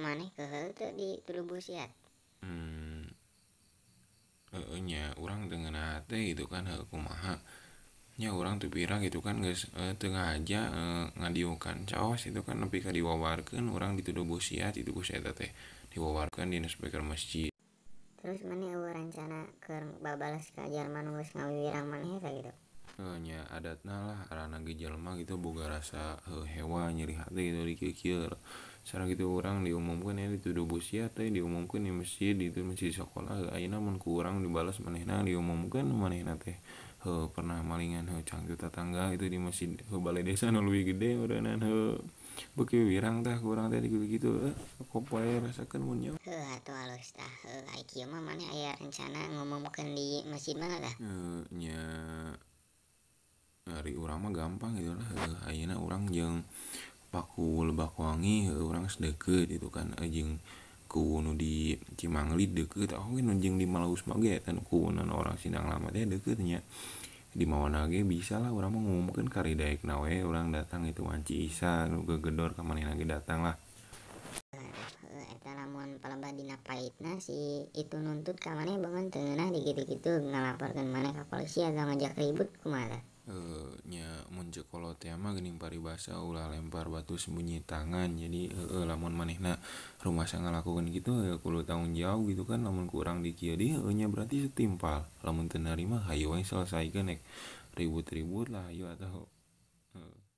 maneh kehel itu di tubuh busiat hmm e nya orang dengan hati gitu kan aku maha nya orang tuh pirang gitu kan guys e, tengah aja e, ngadiukan cawas itu kan tapi kan diwawarkan orang dituduh busiat itu busiat teh diwawarkan di speaker masjid terus mana eueuh rencana ke babalas ke Jerman geus ngawiwirang kayak gitu Uh, nya adatna lah arana gejalma gitu boga rasa uh, hewa nyeri hati gitu dikikir salah gitu orang diumumkan ya dituduh busia teh diumumkan di masjid di masjid sekolah ayeuna mun ku urang dibalas manehna diumumkan manehna teh he pernah malingan he canggih tetangga itu di masjid he balai desa nu gede gede nana he beki wirang tah kurang teh gitu gitu eh kopoe rasakeun rasakan nyawa heuh atuh alus tah heuh ai kieu mah mana aya rencana ngumumkeun di masjid mana dah he nya hari orang mah gampang gitu lah ayana orang jeng paku lebak wangi ya orang sedeket itu kan ajeng kuno di Cimangli deket oh ini jeng di Malaus mage kan kuno orang Sinang lama teh ya deketnya di Mawana ge bisa lah orang mengumumkan kari daik nawe orang datang itu wanci isa nu gegedor kamane lagi datang lah lamun palebah dina paitna si itu nuntut kamane bangun tengenah dikit dikit gitu ngalaporkan mana ke polisi atau ngajak ribut kemana? uh, nya muncul kalau tema gening paribasa ulah lempar batu sembunyi tangan jadi uh, lamun manehna rumah saya ngelakukan gitu uh, ya kulo tanggung jauh gitu kan lamun kurang dikia dia uh, nya berarti setimpal lamun tenarima hayo yang selesaikan nek ribut-ribut lah hayo atau uh,